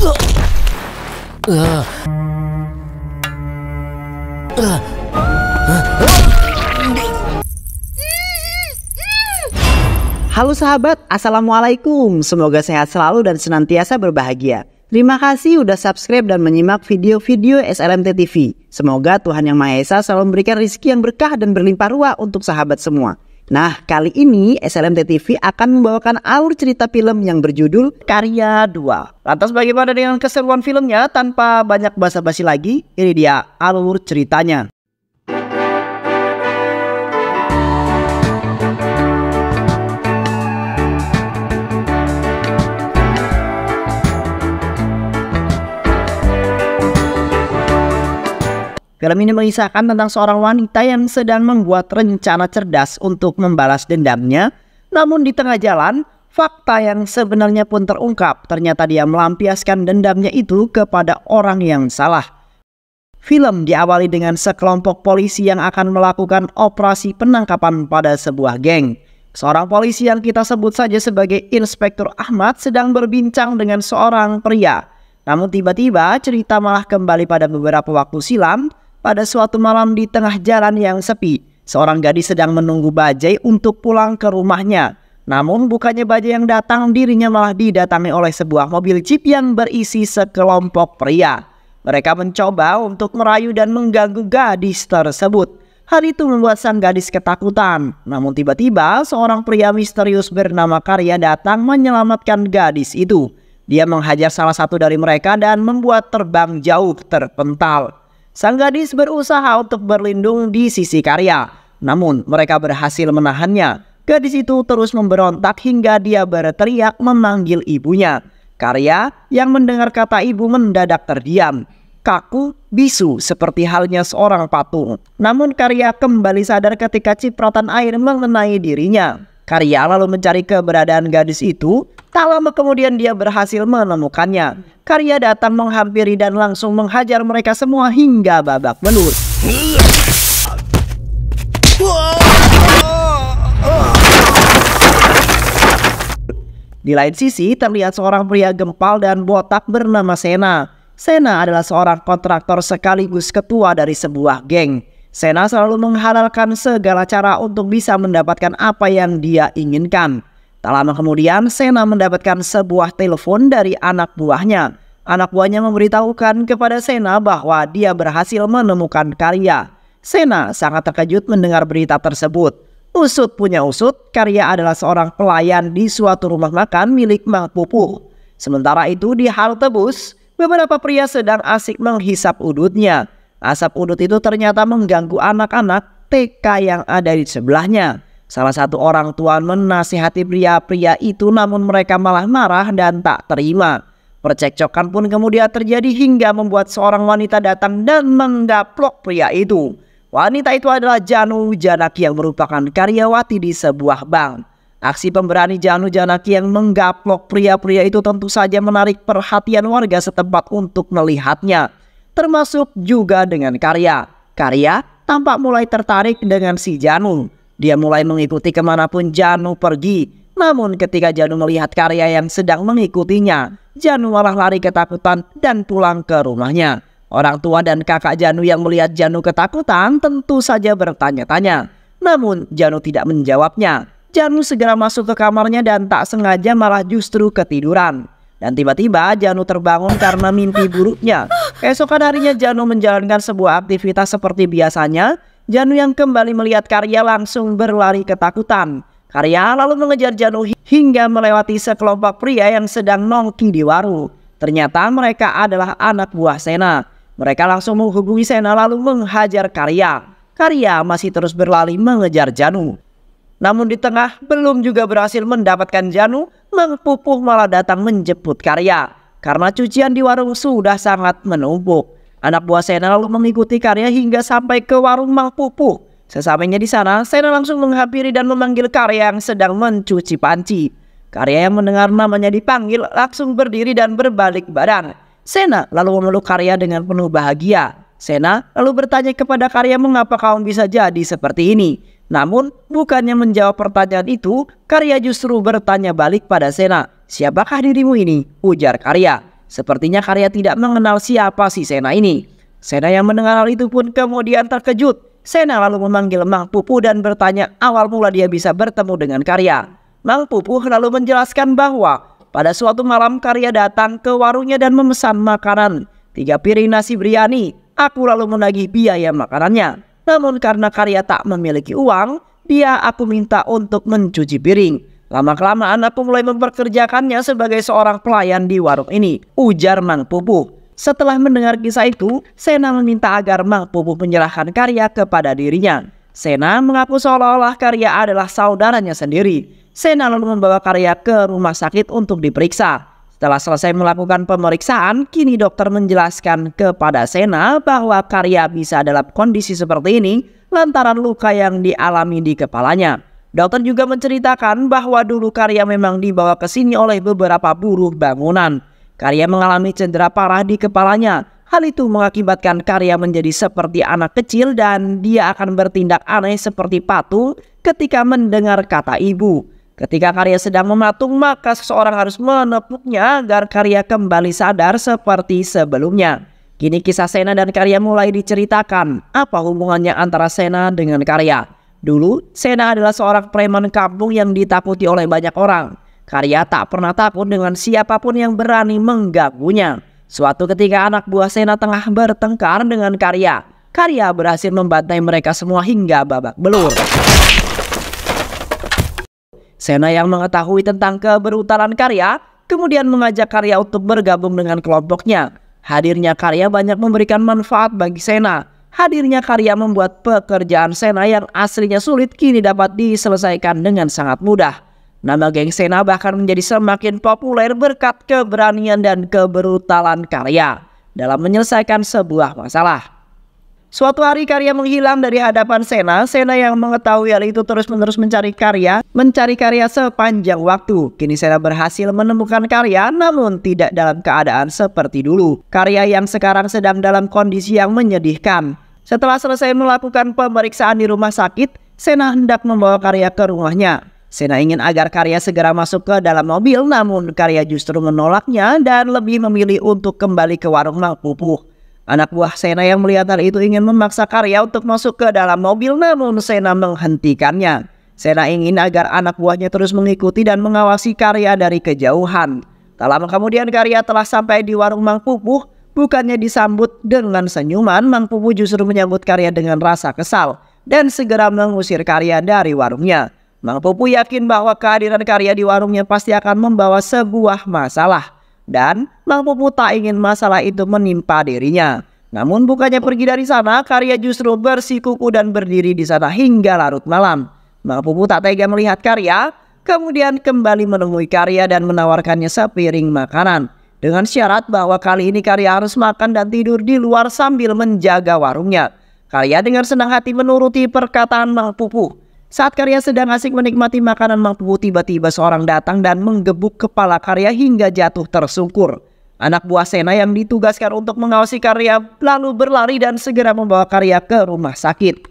Halo sahabat, Assalamualaikum. Semoga sehat selalu dan senantiasa berbahagia. Terima kasih sudah subscribe dan menyimak video-video SLMT TV. Semoga Tuhan Yang Maha Esa selalu memberikan rezeki yang berkah dan berlimpah ruah untuk sahabat semua. Nah, kali ini SLMT TV akan membawakan alur cerita film yang berjudul Karya 2. Lantas bagaimana dengan keseruan filmnya tanpa banyak basa-basi lagi? Ini dia alur ceritanya. Film ini mengisahkan tentang seorang wanita yang sedang membuat rencana cerdas untuk membalas dendamnya. Namun di tengah jalan, fakta yang sebenarnya pun terungkap. Ternyata dia melampiaskan dendamnya itu kepada orang yang salah. Film diawali dengan sekelompok polisi yang akan melakukan operasi penangkapan pada sebuah geng. Seorang polisi yang kita sebut saja sebagai Inspektur Ahmad sedang berbincang dengan seorang pria. Namun tiba-tiba cerita malah kembali pada beberapa waktu silam pada suatu malam di tengah jalan yang sepi, seorang gadis sedang menunggu bajai untuk pulang ke rumahnya. Namun bukannya bajai yang datang, dirinya malah didatangi oleh sebuah mobil jeep yang berisi sekelompok pria. Mereka mencoba untuk merayu dan mengganggu gadis tersebut. Hal itu membuat sang gadis ketakutan. Namun tiba-tiba seorang pria misterius bernama Karya datang menyelamatkan gadis itu. Dia menghajar salah satu dari mereka dan membuat terbang jauh terpental. Sang gadis berusaha untuk berlindung di sisi karya. Namun mereka berhasil menahannya. Gadis itu terus memberontak hingga dia berteriak memanggil ibunya. Karya yang mendengar kata ibu mendadak terdiam kaku, bisu seperti halnya seorang patung. Namun Karya kembali sadar ketika cipratan air mengenai dirinya. Karya lalu mencari keberadaan gadis itu Tak lama kemudian dia berhasil menemukannya. Karya datang menghampiri dan langsung menghajar mereka semua hingga babak belur. Di lain sisi, terlihat seorang pria gempal dan botak bernama Sena. Sena adalah seorang kontraktor sekaligus ketua dari sebuah geng. Sena selalu menghalalkan segala cara untuk bisa mendapatkan apa yang dia inginkan. Tak lama kemudian, Sena mendapatkan sebuah telepon dari anak buahnya. Anak buahnya memberitahukan kepada Sena bahwa dia berhasil menemukan karya. Sena sangat terkejut mendengar berita tersebut. Usut punya usut, Karya adalah seorang pelayan di suatu rumah makan milik Mang Pupuh. Sementara itu di halte bus, beberapa pria sedang asik menghisap udutnya. Asap udut itu ternyata mengganggu anak-anak TK yang ada di sebelahnya. Salah satu orang tua menasihati pria-pria itu namun mereka malah marah dan tak terima. Percekcokan pun kemudian terjadi hingga membuat seorang wanita datang dan menggaplok pria itu. Wanita itu adalah Janu Janaki yang merupakan karyawati di sebuah bank. Aksi pemberani Janu Janaki yang menggaplok pria-pria itu tentu saja menarik perhatian warga setempat untuk melihatnya. Termasuk juga dengan karya. Karya tampak mulai tertarik dengan si Janu. Dia mulai mengikuti kemanapun Janu pergi. Namun ketika Janu melihat karya yang sedang mengikutinya, Janu malah lari ketakutan dan pulang ke rumahnya. Orang tua dan kakak Janu yang melihat Janu ketakutan tentu saja bertanya-tanya. Namun Janu tidak menjawabnya. Janu segera masuk ke kamarnya dan tak sengaja malah justru ketiduran. Dan tiba-tiba Janu terbangun karena mimpi buruknya. Keesokan harinya Janu menjalankan sebuah aktivitas seperti biasanya Janu yang kembali melihat Karya langsung berlari ketakutan. Karya lalu mengejar Janu hingga melewati sekelompok pria yang sedang nongki di waru. Ternyata mereka adalah anak buah Sena. Mereka langsung menghubungi Sena lalu menghajar Karya. Karya masih terus berlari mengejar Janu. Namun di tengah belum juga berhasil mendapatkan Janu, Pupuh malah datang menjemput Karya. Karena cucian di warung sudah sangat menumpuk. Anak buah Sena lalu mengikuti karya hingga sampai ke warung Mang Pupu. Sesampainya di sana, Sena langsung menghampiri dan memanggil karya yang sedang mencuci panci. Karya yang mendengar namanya dipanggil langsung berdiri dan berbalik badan. Sena lalu memeluk karya dengan penuh bahagia. Sena lalu bertanya kepada karya mengapa kau bisa jadi seperti ini. Namun, bukannya menjawab pertanyaan itu, Karya justru bertanya balik pada Sena, siapakah dirimu ini? Ujar Karya. Sepertinya Karya tidak mengenal siapa si Sena ini. Sena yang mendengar hal itu pun kemudian terkejut. Sena lalu memanggil Mang Pupu dan bertanya awal mula dia bisa bertemu dengan Karya. Mang Pupu lalu menjelaskan bahwa pada suatu malam Karya datang ke warungnya dan memesan makanan. Tiga piring nasi biryani, aku lalu menagih biaya makanannya. Namun karena Karya tak memiliki uang, dia aku minta untuk mencuci piring. Lama-kelamaan aku mulai memperkerjakannya sebagai seorang pelayan di warung ini, ujar Mang Pupu. Setelah mendengar kisah itu, Sena meminta agar Mang Pupu menyerahkan karya kepada dirinya. Sena mengaku seolah-olah karya adalah saudaranya sendiri. Sena lalu membawa karya ke rumah sakit untuk diperiksa. Setelah selesai melakukan pemeriksaan, kini dokter menjelaskan kepada Sena bahwa karya bisa dalam kondisi seperti ini lantaran luka yang dialami di kepalanya. Dokter juga menceritakan bahwa dulu Karya memang dibawa ke sini oleh beberapa buruh bangunan. Karya mengalami cedera parah di kepalanya. Hal itu mengakibatkan Karya menjadi seperti anak kecil dan dia akan bertindak aneh seperti patung ketika mendengar kata ibu. Ketika Karya sedang mematung, maka seseorang harus menepuknya agar Karya kembali sadar seperti sebelumnya. Kini kisah Sena dan Karya mulai diceritakan. Apa hubungannya antara Sena dengan Karya? Dulu, Sena adalah seorang preman kampung yang ditakuti oleh banyak orang. Karya tak pernah takut dengan siapapun yang berani mengganggunya. Suatu ketika anak buah Sena tengah bertengkar dengan Karya. Karya berhasil membantai mereka semua hingga babak belur. Sena yang mengetahui tentang keberutaran Karya, kemudian mengajak Karya untuk bergabung dengan kelompoknya. Hadirnya Karya banyak memberikan manfaat bagi Sena. Hadirnya karya membuat pekerjaan Sena yang aslinya sulit kini dapat diselesaikan dengan sangat mudah. Nama geng Sena bahkan menjadi semakin populer berkat keberanian dan keberutalan karya dalam menyelesaikan sebuah masalah. Suatu hari karya menghilang dari hadapan Sena, Sena yang mengetahui hal itu terus-menerus mencari karya, mencari karya sepanjang waktu. Kini Sena berhasil menemukan karya namun tidak dalam keadaan seperti dulu. Karya yang sekarang sedang dalam kondisi yang menyedihkan. Setelah selesai melakukan pemeriksaan di rumah sakit, Sena hendak membawa Karya ke rumahnya. Sena ingin agar Karya segera masuk ke dalam mobil, namun Karya justru menolaknya dan lebih memilih untuk kembali ke warung Mang Pupuh. Anak buah Sena yang melihat hal itu ingin memaksa Karya untuk masuk ke dalam mobil, namun Sena menghentikannya. Sena ingin agar anak buahnya terus mengikuti dan mengawasi Karya dari kejauhan. Tak lama kemudian Karya telah sampai di warung Mang Pupuh. Bukannya disambut dengan senyuman, Mang Pupu justru menyambut karya dengan rasa kesal dan segera mengusir karya dari warungnya. Mang Pupu yakin bahwa kehadiran karya di warungnya pasti akan membawa sebuah masalah. Dan Mang Pupu tak ingin masalah itu menimpa dirinya. Namun bukannya pergi dari sana, Karya justru bersikuku dan berdiri di sana hingga larut malam. Mang Pupu tak tega melihat Karya, kemudian kembali menemui Karya dan menawarkannya sepiring makanan. Dengan syarat bahwa kali ini karya harus makan dan tidur di luar sambil menjaga warungnya. Karya dengan senang hati menuruti perkataan Mang Pupu. Saat Karya sedang asik menikmati makanan Mang Pupu, tiba-tiba seorang datang dan menggebuk kepala Karya hingga jatuh tersungkur. Anak buah Sena yang ditugaskan untuk mengawasi Karya lalu berlari dan segera membawa Karya ke rumah sakit.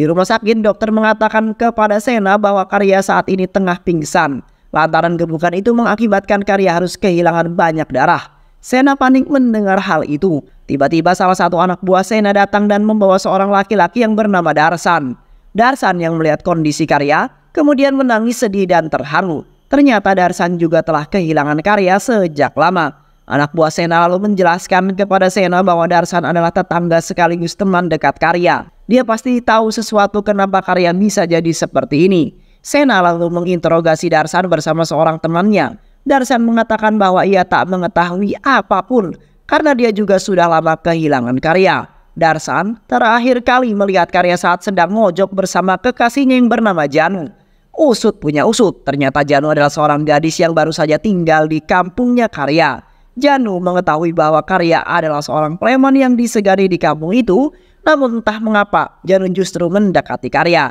Di rumah sakit, dokter mengatakan kepada Sena bahwa Karya saat ini tengah pingsan. Lantaran gebukan itu mengakibatkan karya harus kehilangan banyak darah. Sena panik mendengar hal itu. Tiba-tiba salah satu anak buah Sena datang dan membawa seorang laki-laki yang bernama Darsan. Darsan yang melihat kondisi karya kemudian menangis sedih dan terharu. Ternyata Darsan juga telah kehilangan karya sejak lama. Anak buah Sena lalu menjelaskan kepada Sena bahwa Darsan adalah tetangga sekaligus teman dekat karya. Dia pasti tahu sesuatu kenapa karya bisa jadi seperti ini. Sena lalu menginterogasi Darsan bersama seorang temannya. Darsan mengatakan bahwa ia tak mengetahui apapun karena dia juga sudah lama kehilangan karya. Darsan terakhir kali melihat karya saat sedang ngojok bersama kekasihnya yang bernama Janu. Usut punya usut, ternyata Janu adalah seorang gadis yang baru saja tinggal di kampungnya karya. Janu mengetahui bahwa Karya adalah seorang preman yang disegani di kampung itu, namun entah mengapa Janu justru mendekati Karya.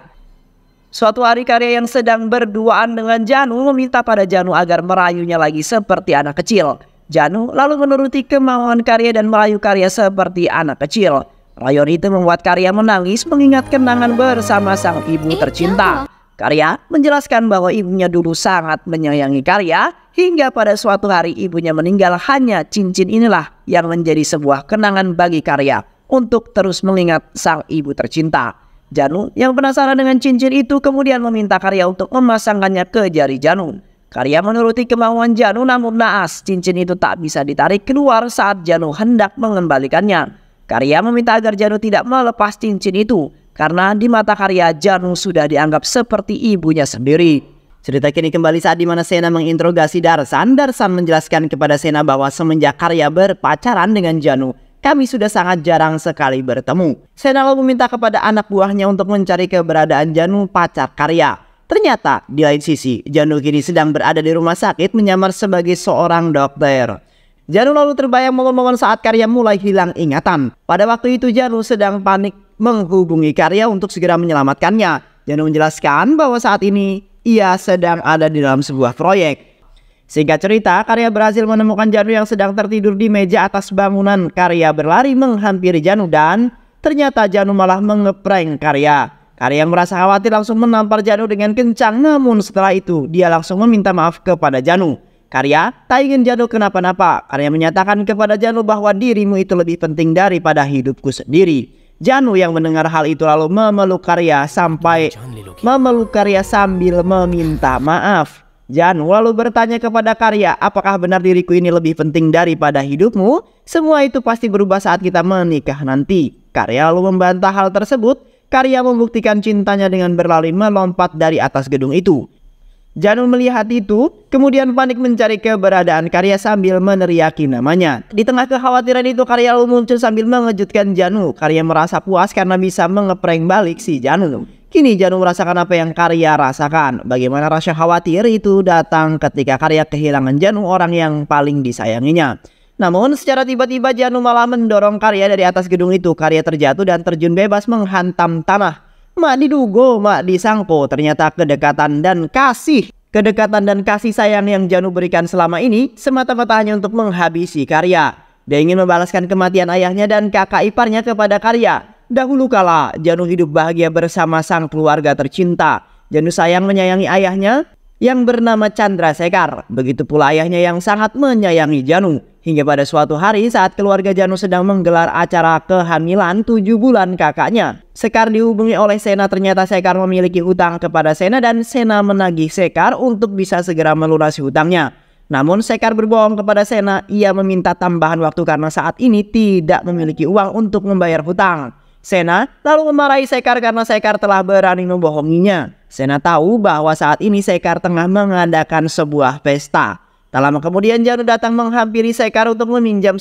Suatu hari Karya yang sedang berduaan dengan Janu meminta pada Janu agar merayunya lagi seperti anak kecil. Janu lalu menuruti kemauan Karya dan merayu Karya seperti anak kecil. Rayuan itu membuat Karya menangis mengingat kenangan bersama sang ibu eh, tercinta. Karya menjelaskan bahwa ibunya dulu sangat menyayangi Karya hingga pada suatu hari ibunya meninggal hanya cincin inilah yang menjadi sebuah kenangan bagi Karya untuk terus mengingat sang ibu tercinta. Janu yang penasaran dengan cincin itu kemudian meminta Karya untuk memasangkannya ke jari Janu. Karya menuruti kemauan Janu namun naas cincin itu tak bisa ditarik keluar saat Janu hendak mengembalikannya. Karya meminta agar Janu tidak melepas cincin itu karena di mata Karya Janu sudah dianggap seperti ibunya sendiri. Cerita kini kembali saat dimana Sena menginterogasi Darsan. Darsan menjelaskan kepada Sena bahwa semenjak Karya berpacaran dengan Janu, kami sudah sangat jarang sekali bertemu. Senalo meminta kepada anak buahnya untuk mencari keberadaan Janu pacar karya. Ternyata, di lain sisi, Janu kini sedang berada di rumah sakit menyamar sebagai seorang dokter. Janu lalu terbayang momen-momen saat Karya mulai hilang ingatan. Pada waktu itu Janu sedang panik menghubungi Karya untuk segera menyelamatkannya. Janu menjelaskan bahwa saat ini ia sedang ada di dalam sebuah proyek. Singkat cerita, Karya berhasil menemukan Janu yang sedang tertidur di meja atas bangunan. Karya berlari menghampiri Janu dan ternyata Janu malah mengeprank Karya. Karya yang merasa khawatir langsung menampar Janu dengan kencang namun setelah itu dia langsung meminta maaf kepada Janu. Karya, tak ingin Janu kenapa-napa. Karya menyatakan kepada Janu bahwa dirimu itu lebih penting daripada hidupku sendiri. Janu yang mendengar hal itu lalu memeluk Karya sampai memeluk Karya sambil meminta maaf. Jan lalu bertanya kepada karya, apakah benar diriku ini lebih penting daripada hidupmu? Semua itu pasti berubah saat kita menikah nanti. Karya lalu membantah hal tersebut. Karya membuktikan cintanya dengan berlari melompat dari atas gedung itu. Janun melihat itu, kemudian panik mencari keberadaan Karya sambil meneriaki namanya. Di tengah kekhawatiran itu, Karya lalu muncul sambil mengejutkan Janu. Karya merasa puas karena bisa mengeprank balik si Janu. Kini Janu merasakan apa yang Karya rasakan. Bagaimana rasa khawatir itu datang ketika Karya kehilangan Janu orang yang paling disayanginya. Namun secara tiba-tiba Janu malah mendorong Karya dari atas gedung itu. Karya terjatuh dan terjun bebas menghantam tanah. Mak didugo, mak disangko, ternyata kedekatan dan kasih Kedekatan dan kasih sayang yang Janu berikan selama ini semata-mata hanya untuk menghabisi Karya. Dia ingin membalaskan kematian ayahnya dan kakak iparnya kepada Karya. Dahulu kala, Janu hidup bahagia bersama sang keluarga tercinta. Janu sayang menyayangi ayahnya yang bernama Chandra Sekar. Begitu pula ayahnya yang sangat menyayangi Janu. Hingga pada suatu hari saat keluarga Janu sedang menggelar acara kehamilan tujuh bulan kakaknya. Sekar dihubungi oleh Sena ternyata Sekar memiliki hutang kepada Sena dan Sena menagih Sekar untuk bisa segera melunasi hutangnya. Namun Sekar berbohong kepada Sena, ia meminta tambahan waktu karena saat ini tidak memiliki uang untuk membayar hutang. Sena lalu memarahi Sekar karena Sekar telah berani membohonginya. Sena tahu bahwa saat ini Sekar tengah mengadakan sebuah pesta. Tak lama kemudian Janu datang menghampiri Sekar untuk meminjam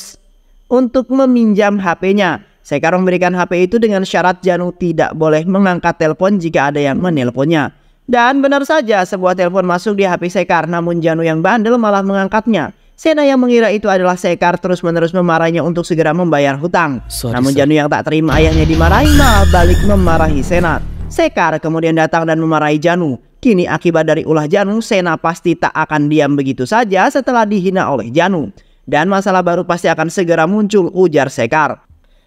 untuk meminjam HP-nya. Sekar memberikan HP itu dengan syarat Janu tidak boleh mengangkat telepon jika ada yang menelponnya. Dan benar saja sebuah telepon masuk di HP Sekar namun Janu yang bandel malah mengangkatnya. Sena yang mengira itu adalah Sekar terus-menerus memarahinya untuk segera membayar hutang. Sorry, namun Janu yang tak terima ayahnya dimarahi malah balik memarahi Sena. Sekar kemudian datang dan memarahi Janu. Kini akibat dari ulah Janu, Sena pasti tak akan diam begitu saja setelah dihina oleh Janu. Dan masalah baru pasti akan segera muncul, ujar Sekar.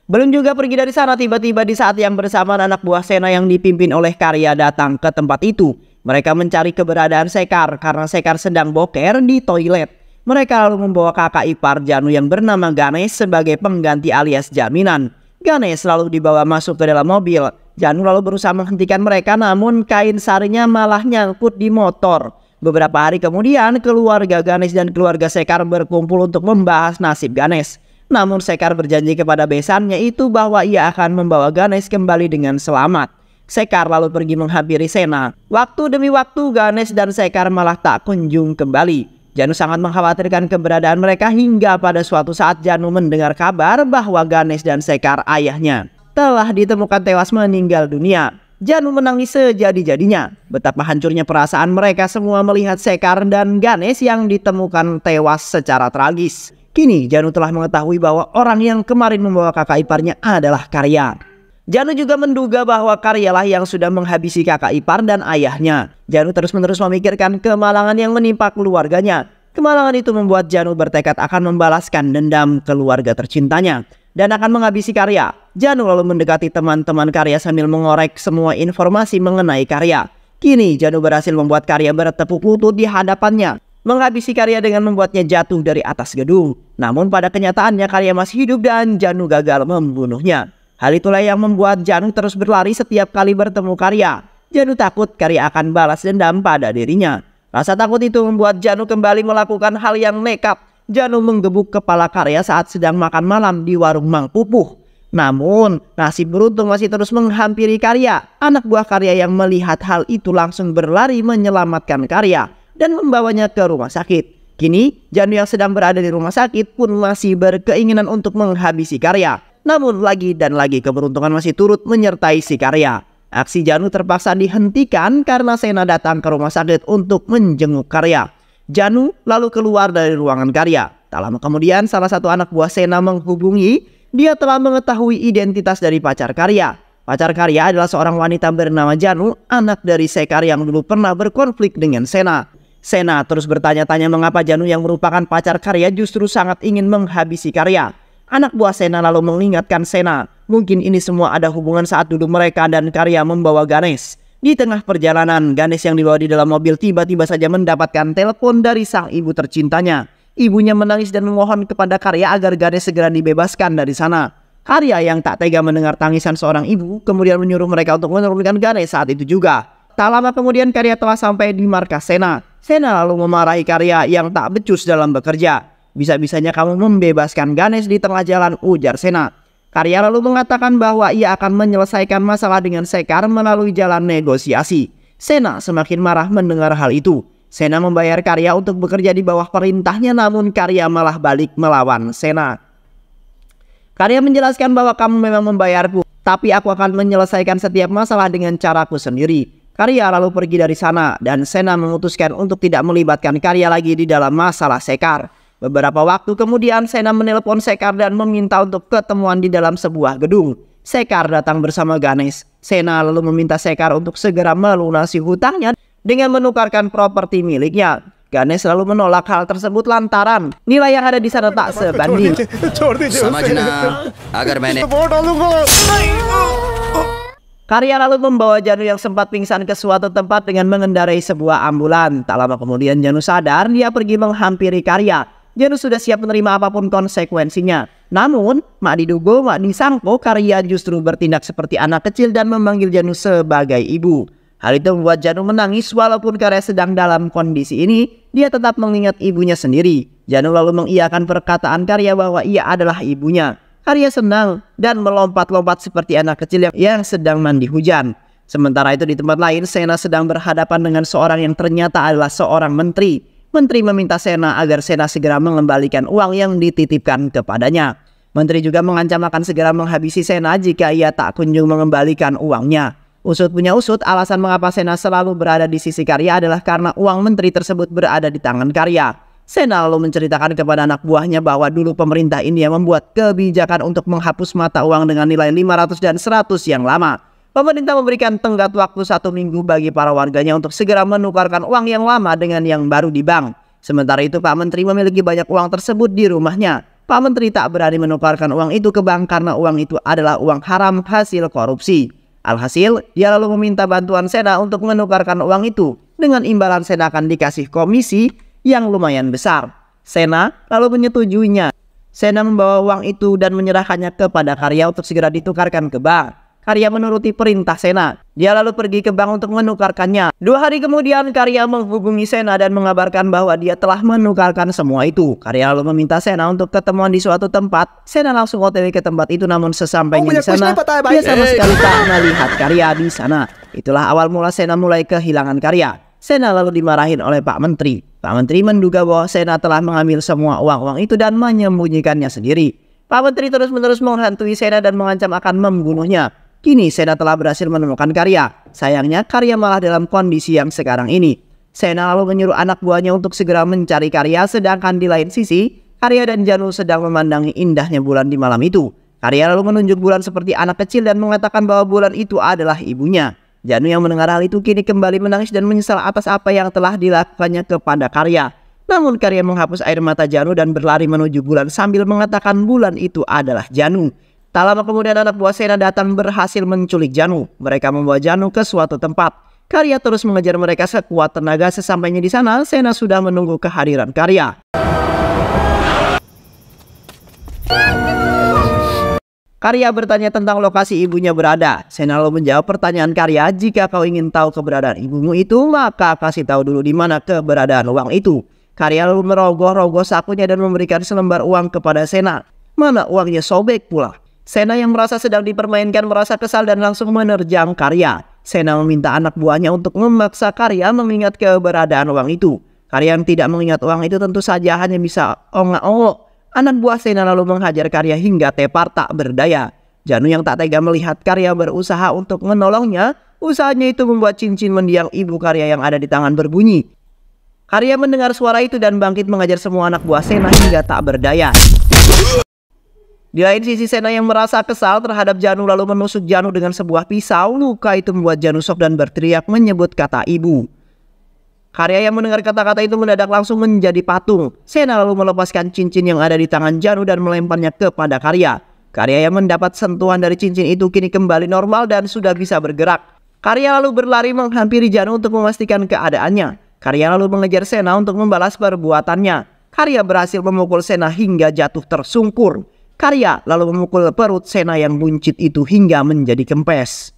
Belum juga pergi dari sana, tiba-tiba di saat yang bersamaan anak buah Sena yang dipimpin oleh Karya datang ke tempat itu. Mereka mencari keberadaan Sekar karena Sekar sedang boker di toilet. Mereka lalu membawa kakak ipar Janu yang bernama Ganesh sebagai pengganti alias jaminan. Ganesh selalu dibawa masuk ke dalam mobil. Janu lalu berusaha menghentikan mereka namun kain sarinya malah nyangkut di motor. Beberapa hari kemudian, keluarga Ganesh dan keluarga Sekar berkumpul untuk membahas nasib Ganesh. Namun Sekar berjanji kepada besannya itu bahwa ia akan membawa Ganesh kembali dengan selamat. Sekar lalu pergi menghampiri Sena. Waktu demi waktu Ganesh dan Sekar malah tak kunjung kembali. Janu sangat mengkhawatirkan keberadaan mereka hingga pada suatu saat Janu mendengar kabar bahwa Ganesh dan Sekar ayahnya telah ditemukan tewas meninggal dunia. Janu menangis sejadi-jadinya. Betapa hancurnya perasaan mereka semua melihat Sekar dan Ganesh yang ditemukan tewas secara tragis. Kini Janu telah mengetahui bahwa orang yang kemarin membawa kakak iparnya adalah Karya. Janu juga menduga bahwa Karyalah yang sudah menghabisi kakak ipar dan ayahnya. Janu terus-menerus memikirkan kemalangan yang menimpa keluarganya. Kemalangan itu membuat Janu bertekad akan membalaskan dendam keluarga tercintanya dan akan menghabisi karya. Janu lalu mendekati teman-teman karya sambil mengorek semua informasi mengenai karya. Kini Janu berhasil membuat karya bertepuk lutut di hadapannya, menghabisi karya dengan membuatnya jatuh dari atas gedung. Namun pada kenyataannya karya masih hidup dan Janu gagal membunuhnya. Hal itulah yang membuat Janu terus berlari setiap kali bertemu karya. Janu takut karya akan balas dendam pada dirinya. Rasa takut itu membuat Janu kembali melakukan hal yang nekat Janu menggebuk kepala karya saat sedang makan malam di warung Mang Pupuh. Namun, nasib beruntung masih terus menghampiri karya. Anak buah karya yang melihat hal itu langsung berlari menyelamatkan karya dan membawanya ke rumah sakit. Kini, Janu yang sedang berada di rumah sakit pun masih berkeinginan untuk menghabisi karya. Namun lagi dan lagi keberuntungan masih turut menyertai si karya. Aksi Janu terpaksa dihentikan karena Sena datang ke rumah sakit untuk menjenguk karya. Janu lalu keluar dari ruangan karya. Tak lama kemudian salah satu anak buah Sena menghubungi dia telah mengetahui identitas dari pacar karya. Pacar karya adalah seorang wanita bernama Janu, anak dari Sekar yang dulu pernah berkonflik dengan Sena. Sena terus bertanya-tanya mengapa Janu yang merupakan pacar karya justru sangat ingin menghabisi karya. Anak buah Sena lalu mengingatkan Sena, mungkin ini semua ada hubungan saat dulu mereka dan karya membawa Ganesh. Di tengah perjalanan, Ganesh yang dibawa di dalam mobil tiba-tiba saja mendapatkan telepon dari sang ibu tercintanya. Ibunya menangis dan memohon kepada Karya agar Ganesh segera dibebaskan dari sana. Karya yang tak tega mendengar tangisan seorang ibu kemudian menyuruh mereka untuk menurunkan Ganesh saat itu juga. Tak lama kemudian Karya telah sampai di markas Sena. Sena lalu memarahi Karya yang tak becus dalam bekerja. Bisa-bisanya kamu membebaskan Ganesh di tengah jalan ujar Sena. Karya lalu mengatakan bahwa ia akan menyelesaikan masalah dengan Sekar melalui jalan negosiasi. Sena semakin marah mendengar hal itu. Sena membayar Karya untuk bekerja di bawah perintahnya namun Karya malah balik melawan Sena. Karya menjelaskan bahwa kamu memang membayarku, tapi aku akan menyelesaikan setiap masalah dengan caraku sendiri. Karya lalu pergi dari sana dan Sena memutuskan untuk tidak melibatkan Karya lagi di dalam masalah Sekar. Beberapa waktu kemudian Sena menelpon Sekar dan meminta untuk ketemuan di dalam sebuah gedung. Sekar datang bersama Ganesh. Sena lalu meminta Sekar untuk segera melunasi hutangnya dengan menukarkan properti miliknya. Ganesh selalu menolak hal tersebut lantaran nilai yang ada di sana tak sebanding. Agar ya. Karya lalu membawa Janu yang sempat pingsan ke suatu tempat dengan mengendarai sebuah ambulan. Tak lama kemudian Janu sadar dia pergi menghampiri Karya. Janus sudah siap menerima apapun konsekuensinya. Namun, Mak Didugo, Mak Nisangko, Karya justru bertindak seperti anak kecil dan memanggil Janus sebagai ibu. Hal itu membuat Janu menangis walaupun Karya sedang dalam kondisi ini, dia tetap mengingat ibunya sendiri. Janu lalu mengiyakan perkataan Karya bahwa ia adalah ibunya. Karya senang dan melompat-lompat seperti anak kecil yang sedang mandi hujan. Sementara itu di tempat lain, Sena sedang berhadapan dengan seorang yang ternyata adalah seorang menteri. Menteri meminta Sena agar Sena segera mengembalikan uang yang dititipkan kepadanya. Menteri juga mengancam akan segera menghabisi Sena jika ia tak kunjung mengembalikan uangnya. Usut punya usut, alasan mengapa Sena selalu berada di sisi karya adalah karena uang menteri tersebut berada di tangan karya. Sena lalu menceritakan kepada anak buahnya bahwa dulu pemerintah India membuat kebijakan untuk menghapus mata uang dengan nilai 500 dan 100 yang lama. Pemerintah memberikan tenggat waktu satu minggu bagi para warganya untuk segera menukarkan uang yang lama dengan yang baru di bank. Sementara itu Pak Menteri memiliki banyak uang tersebut di rumahnya. Pak Menteri tak berani menukarkan uang itu ke bank karena uang itu adalah uang haram hasil korupsi. Alhasil, dia lalu meminta bantuan Sena untuk menukarkan uang itu dengan imbalan Sena akan dikasih komisi yang lumayan besar. Sena lalu menyetujuinya. Sena membawa uang itu dan menyerahkannya kepada karya untuk segera ditukarkan ke bank. Karya menuruti perintah Sena. Dia lalu pergi ke bank untuk menukarkannya. Dua hari kemudian, Karya menghubungi Sena dan mengabarkan bahwa dia telah menukarkan semua itu. Karya lalu meminta Sena untuk ketemuan di suatu tempat. Sena langsung otw ke tempat itu, namun sesampainya oh, di sana, dia sama sekali tak melihat Karya di sana. Itulah awal mula Sena mulai kehilangan Karya. Sena lalu dimarahin oleh Pak Menteri. Pak Menteri menduga bahwa Sena telah mengambil semua uang-uang itu dan menyembunyikannya sendiri. Pak Menteri terus-menerus menghantui Sena dan mengancam akan membunuhnya. Kini Sena telah berhasil menemukan karya. Sayangnya karya malah dalam kondisi yang sekarang ini. Sena lalu menyuruh anak buahnya untuk segera mencari karya sedangkan di lain sisi Karya dan Janu sedang memandangi indahnya bulan di malam itu. Karya lalu menunjuk bulan seperti anak kecil dan mengatakan bahwa bulan itu adalah ibunya. Janu yang mendengar hal itu kini kembali menangis dan menyesal atas apa yang telah dilakukannya kepada Karya. Namun Karya menghapus air mata Janu dan berlari menuju bulan sambil mengatakan bulan itu adalah Janu. Tak lama kemudian anak buah Sena datang berhasil menculik Janu. Mereka membawa Janu ke suatu tempat. Karya terus mengejar mereka sekuat tenaga sesampainya di sana, Sena sudah menunggu kehadiran Karya. Karya bertanya tentang lokasi ibunya berada. Sena lalu menjawab pertanyaan Karya, jika kau ingin tahu keberadaan ibumu itu, maka kasih tahu dulu di mana keberadaan uang itu. Karya lalu merogoh-rogoh sakunya dan memberikan selembar uang kepada Sena. Mana uangnya sobek pula. Sena yang merasa sedang dipermainkan merasa kesal dan langsung menerjang Karya. Sena meminta anak buahnya untuk memaksa Karya mengingat keberadaan uang itu. Karya yang tidak mengingat uang itu tentu saja hanya bisa ongak ongok Anak buah Sena lalu menghajar Karya hingga Tepar tak berdaya. Janu yang tak tega melihat Karya berusaha untuk menolongnya, usahanya itu membuat cincin mendiang ibu Karya yang ada di tangan berbunyi. Karya mendengar suara itu dan bangkit mengajar semua anak buah Sena hingga tak berdaya. Di lain sisi Sena yang merasa kesal terhadap Janu lalu menusuk Janu dengan sebuah pisau, luka itu membuat Janu sok dan berteriak menyebut kata ibu. Karya yang mendengar kata-kata itu mendadak langsung menjadi patung. Sena lalu melepaskan cincin yang ada di tangan Janu dan melemparnya kepada Karya. Karya yang mendapat sentuhan dari cincin itu kini kembali normal dan sudah bisa bergerak. Karya lalu berlari menghampiri Janu untuk memastikan keadaannya. Karya lalu mengejar Sena untuk membalas perbuatannya. Karya berhasil memukul Sena hingga jatuh tersungkur. Karya lalu memukul perut Sena yang buncit itu hingga menjadi kempes.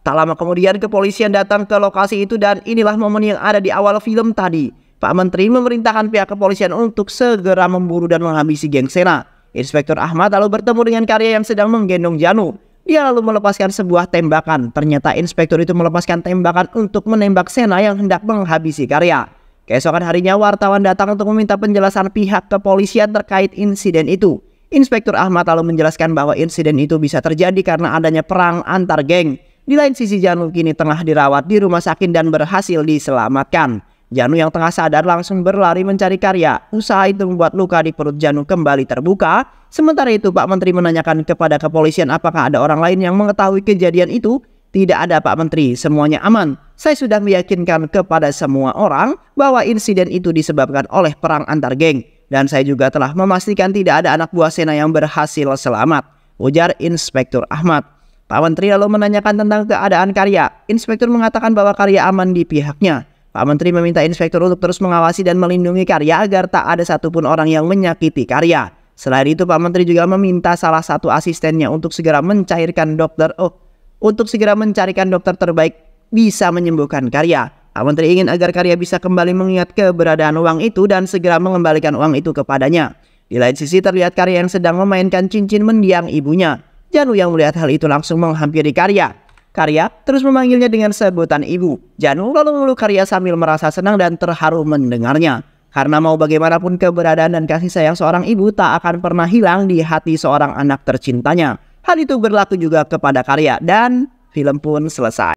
Tak lama kemudian kepolisian datang ke lokasi itu dan inilah momen yang ada di awal film tadi. Pak Menteri memerintahkan pihak kepolisian untuk segera memburu dan menghabisi geng Sena. Inspektur Ahmad lalu bertemu dengan Karya yang sedang menggendong Janu. Dia lalu melepaskan sebuah tembakan. Ternyata inspektur itu melepaskan tembakan untuk menembak Sena yang hendak menghabisi Karya. Keesokan harinya wartawan datang untuk meminta penjelasan pihak kepolisian terkait insiden itu. Inspektur Ahmad lalu menjelaskan bahwa insiden itu bisa terjadi karena adanya perang antar geng. Di lain sisi Janu kini tengah dirawat di rumah sakit dan berhasil diselamatkan. Janu yang tengah sadar langsung berlari mencari karya. Usaha itu membuat luka di perut Janu kembali terbuka. Sementara itu Pak Menteri menanyakan kepada kepolisian apakah ada orang lain yang mengetahui kejadian itu. Tidak ada Pak Menteri, semuanya aman. Saya sudah meyakinkan kepada semua orang bahwa insiden itu disebabkan oleh perang antar geng. Dan saya juga telah memastikan tidak ada anak buah Sena yang berhasil selamat, ujar Inspektur Ahmad. Pak Menteri lalu menanyakan tentang keadaan karya. Inspektur mengatakan bahwa karya aman di pihaknya. Pak Menteri meminta inspektur untuk terus mengawasi dan melindungi karya agar tak ada satupun orang yang menyakiti karya. Selain itu, Pak Menteri juga meminta salah satu asistennya untuk segera mencairkan dokter, oh, untuk segera mencarikan dokter terbaik bisa menyembuhkan karya. Menteri ingin agar karya bisa kembali mengingat keberadaan uang itu dan segera mengembalikan uang itu kepadanya. Di lain sisi terlihat karya yang sedang memainkan cincin mendiang ibunya. Janu yang melihat hal itu langsung menghampiri karya. Karya terus memanggilnya dengan sebutan ibu. Janu lalu meluk karya sambil merasa senang dan terharu mendengarnya. Karena mau bagaimanapun keberadaan dan kasih sayang seorang ibu tak akan pernah hilang di hati seorang anak tercintanya. Hal itu berlaku juga kepada karya dan film pun selesai.